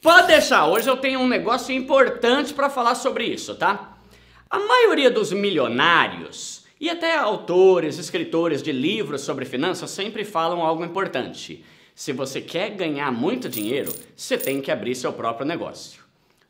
Pode deixar, hoje eu tenho um negócio importante para falar sobre isso, tá? A maioria dos milionários e até autores, escritores de livros sobre finanças sempre falam algo importante. Se você quer ganhar muito dinheiro, você tem que abrir seu próprio negócio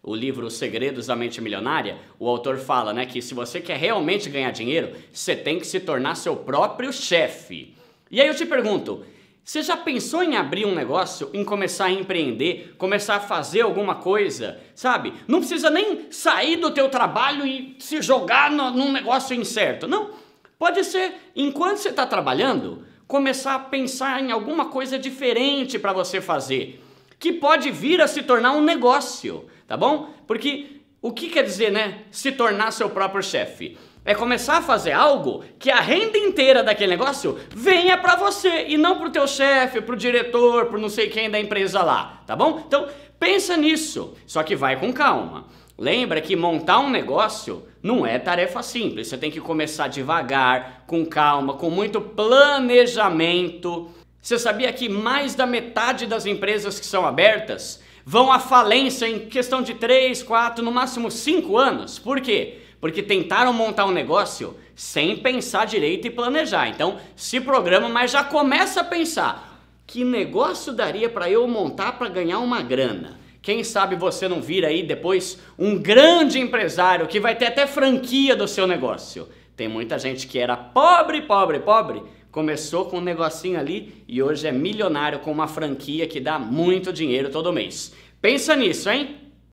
o livro Segredos da Mente Milionária, o autor fala né, que se você quer realmente ganhar dinheiro, você tem que se tornar seu próprio chefe. E aí eu te pergunto, você já pensou em abrir um negócio, em começar a empreender, começar a fazer alguma coisa, sabe? Não precisa nem sair do teu trabalho e se jogar no, num negócio incerto. Não, pode ser enquanto você está trabalhando, começar a pensar em alguma coisa diferente para você fazer, que pode vir a se tornar um negócio, tá bom? Porque o que quer dizer, né? Se tornar seu próprio chefe. É começar a fazer algo que a renda inteira daquele negócio venha para você e não pro teu chefe, pro diretor, pro não sei quem da empresa lá, tá bom? Então, pensa nisso, só que vai com calma. Lembra que montar um negócio não é tarefa simples. Você tem que começar devagar, com calma, com muito planejamento. Você sabia que mais da metade das empresas que são abertas vão à falência em questão de 3, 4, no máximo 5 anos. Por quê? Porque tentaram montar um negócio sem pensar direito e planejar. Então, se programa, mas já começa a pensar: que negócio daria para eu montar para ganhar uma grana? Quem sabe você não vira aí depois um grande empresário que vai ter até franquia do seu negócio. Tem muita gente que era pobre, pobre, pobre, começou com um negocinho ali e hoje é milionário com uma franquia que dá muito dinheiro todo mês. Pensa nisso, hein?